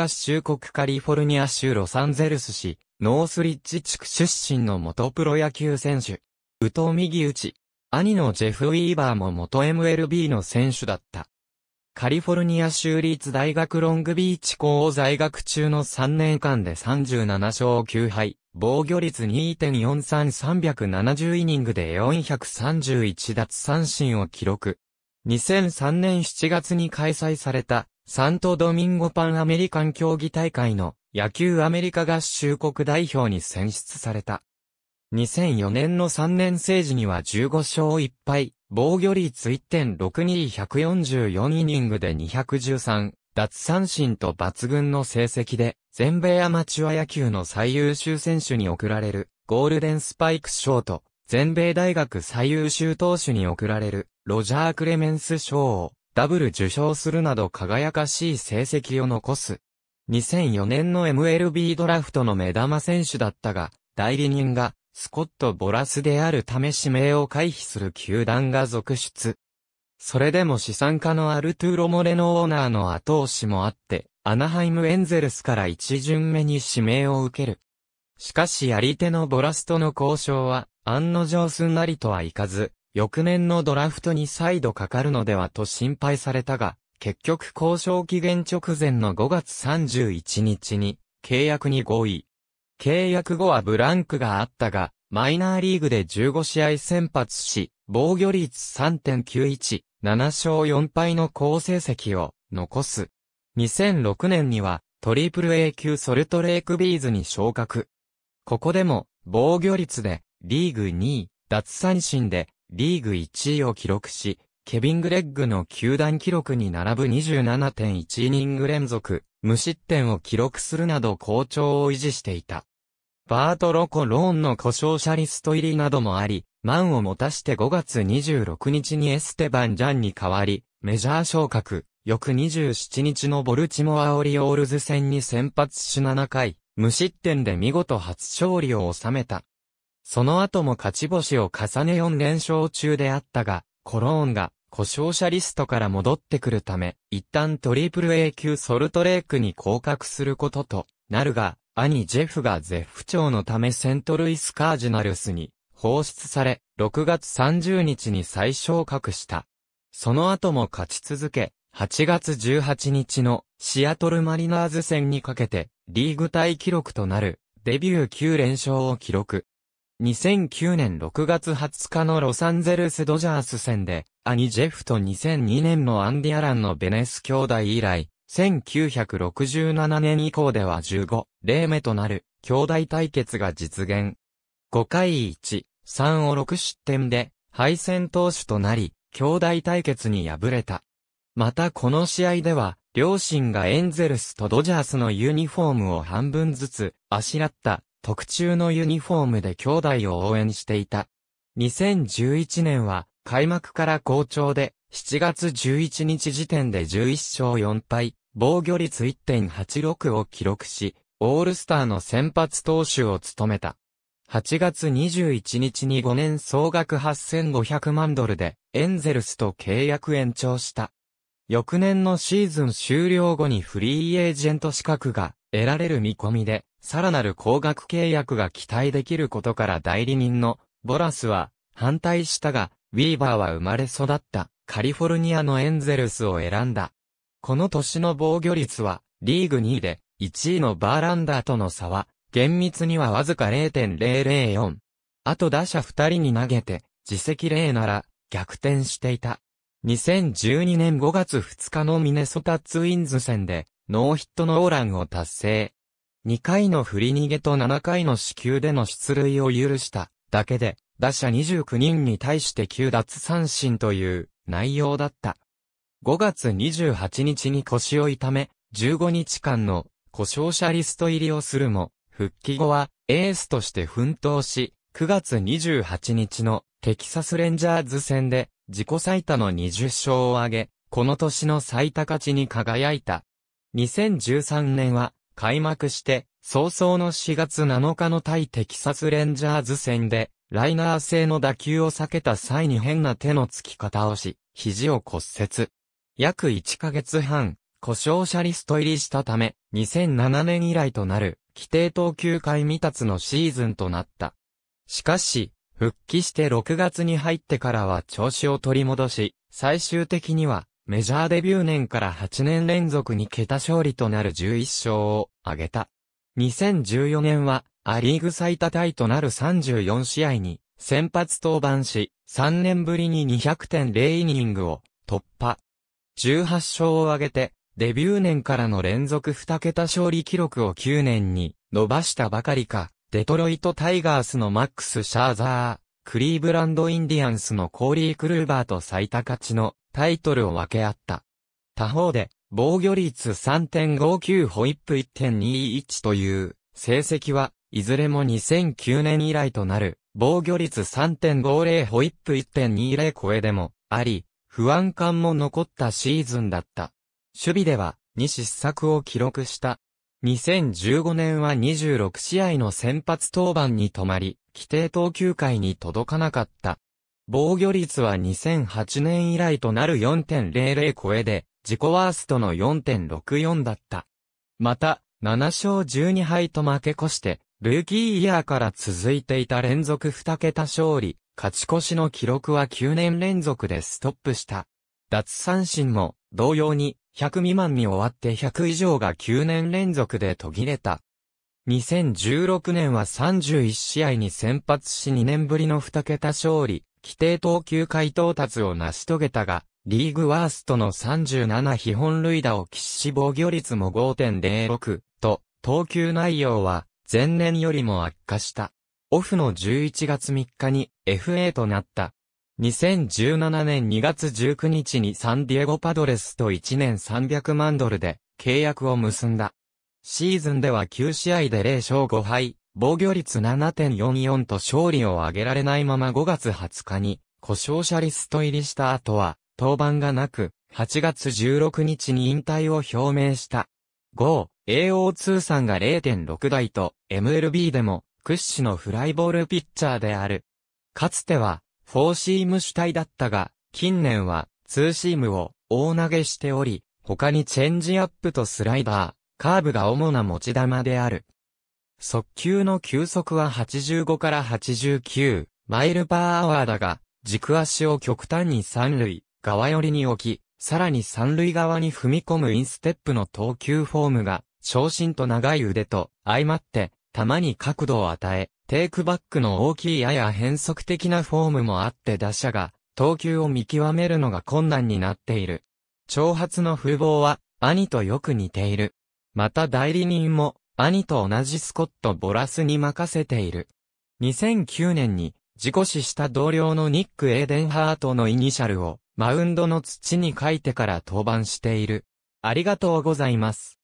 合衆国カリフォルニア州ロサンゼルス市、ノースリッジ地区出身の元プロ野球選手。宇藤右内。兄のジェフ・ウィーバーも元 MLB の選手だった。カリフォルニア州立大学ロングビーチ校を在学中の3年間で37勝9敗、防御率2.43370イニングで431奪三振を記録。2003年7月に開催されたサントドミンゴパンアメリカン競技大会の野球アメリカ合衆国代表に選出された。2004年の3年生時には15勝1敗、防御率1.62144イニングで213、奪三振と抜群の成績で、全米アマチュア野球の最優秀選手に贈られる、ゴールデンスパイク賞と、全米大学最優秀投手に贈られる、ロジャー・クレメンス賞をダブル受賞するなど輝かしい成績を残す。2004年の MLB ドラフトの目玉選手だったが、代理人がスコット・ボラスであるため指名を回避する球団が続出。それでも資産家のアルトゥーロ・モレノオーナーの後押しもあって、アナハイム・エンゼルスから一巡目に指名を受ける。しかしやり手のボラスとの交渉は、案の定すんなりとはいかず、翌年のドラフトに再度かかるのではと心配されたが、結局交渉期限直前の5月31日に契約に合意。契約後はブランクがあったが、マイナーリーグで15試合先発し、防御率3.91、7勝4敗の好成績を残す。2006年には、トリプル A 級ソルトレイクビーズに昇格。ここでも、防御率で、リーグ2位、奪三振で、リーグ1位を記録し、ケビン・グレッグの球団記録に並ぶ27.1イニング連続、無失点を記録するなど好調を維持していた。バート・ロコ・ローンの故障者リスト入りなどもあり、満を持たして5月26日にエステバン・ジャンに代わり、メジャー昇格、翌27日のボルチモア・オリオールズ戦に先発し7回、無失点で見事初勝利を収めた。その後も勝ち星を重ね4連勝中であったが、コローンが故障者リストから戻ってくるため、一旦トリプル A 級ソルトレークに降格することとなるが、兄ジェフが絶不調のためセントルイスカージナルスに放出され、6月30日に再昇格した。その後も勝ち続け、8月18日のシアトルマリナーズ戦にかけて、リーグタイ記録となる、デビュー9連勝を記録。2009年6月20日のロサンゼルスドジャース戦で、兄ジェフと2002年のアンディ・アランのベネス兄弟以来、1967年以降では15、例目となる、兄弟対決が実現。5回1、3を6失点で、敗戦投手となり、兄弟対決に敗れた。またこの試合では、両親がエンゼルスとドジャースのユニフォームを半分ずつ、あしらった特注のユニフォームで兄弟を応援していた。2011年は、開幕から好調で、7月11日時点で11勝4敗、防御率1.86を記録し、オールスターの先発投手を務めた。8月21日に5年総額8500万ドルで、エンゼルスと契約延長した。翌年のシーズン終了後にフリーエージェント資格が得られる見込みで、さらなる高額契約が期待できることから代理人のボラスは反対したが、ウィーバーは生まれ育ったカリフォルニアのエンゼルスを選んだ。この年の防御率はリーグ2位で1位のバーランダーとの差は厳密にはわずか0.004。あと打者2人に投げて自責0なら逆転していた。2012年5月2日のミネソタツインズ戦でノーヒットノーランを達成。2回の振り逃げと7回の死球での出塁を許しただけで、打者29人に対して9奪三振という内容だった。5月28日に腰を痛め、15日間の故障者リスト入りをするも、復帰後はエースとして奮闘し、9月28日のテキサスレンジャーズ戦で自己最多の20勝を挙げ、この年の最多勝ちに輝いた。2013年は開幕して、早々の4月7日の対テキサスレンジャーズ戦で、ライナー製の打球を避けた際に変な手のつき方をし、肘を骨折。約1ヶ月半、故障者リスト入りしたため、2007年以来となる、規定投球回未達のシーズンとなった。しかし、復帰して6月に入ってからは調子を取り戻し、最終的にはメジャーデビュー年から8年連続に桁勝利となる11勝を挙げた。2014年はアリーグ最多タイとなる34試合に先発登板し、3年ぶりに200.0イニングを突破。18勝を挙げて、デビュー年からの連続2桁勝利記録を9年に伸ばしたばかりか、デトロイトタイガースのマックス・シャーザー、クリーブランド・インディアンスのコーリー・クルーバーと最多勝ちのタイトルを分け合った。他方で、防御率3.59ホイップ1.21という成績はいずれも2009年以来となる防御率3.50ホイップ1.20超えでもあり、不安感も残ったシーズンだった。守備では2失策を記録した。2015年は26試合の先発登板に止まり、規定投球回に届かなかった。防御率は2008年以来となる4.00超えで、自己ワーストの4.64だった。また、7勝12敗と負け越して、ルーキーイヤーから続いていた連続2桁勝利、勝ち越しの記録は9年連続でストップした。脱三振も、同様に、100未満に終わって100以上が9年連続で途切れた。2016年は31試合に先発し2年ぶりの2桁勝利、規定投球回到達を成し遂げたが、リーグワーストの37基本塁打を喫し防御率も5.06と、投球内容は前年よりも悪化した。オフの11月3日に FA となった。2017年2月19日にサンディエゴパドレスと1年300万ドルで契約を結んだ。シーズンでは9試合で0勝5敗、防御率7.44と勝利を挙げられないまま5月20日に故障者リスト入りした後は登板がなく8月16日に引退を表明した。5、AO 通算が0.6台と MLB でも屈指のフライボールピッチャーである。かつてはフォーシーム主体だったが近年はツーシームを大投げしており他にチェンジアップとスライダー、カーブが主な持ち玉である。速球の球速は85から89マイルパーアワーだが、軸足を極端に三塁側寄りに置き、さらに三塁側に踏み込むインステップの投球フォームが、長身と長い腕と相まって、球に角度を与え、テイクバックの大きいやや変則的なフォームもあって打者が、投球を見極めるのが困難になっている。長髪の風貌は、兄とよく似ている。また代理人も、兄と同じスコット・ボラスに任せている。2009年に、事故死した同僚のニック・エーデンハートのイニシャルを、マウンドの土に書いてから登板している。ありがとうございます。